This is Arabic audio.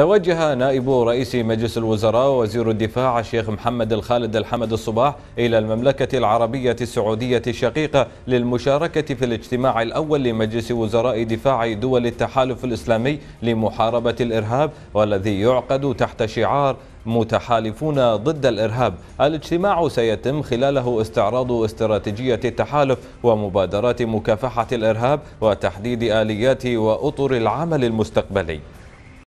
توجه نائب رئيس مجلس الوزراء وزير الدفاع الشيخ محمد الخالد الحمد الصباح إلى المملكة العربية السعودية الشقيقة للمشاركة في الاجتماع الأول لمجلس وزراء دفاع دول التحالف الإسلامي لمحاربة الإرهاب والذي يعقد تحت شعار متحالفون ضد الإرهاب الاجتماع سيتم خلاله استعراض استراتيجية التحالف ومبادرات مكافحة الإرهاب وتحديد آليات وأطر العمل المستقبلي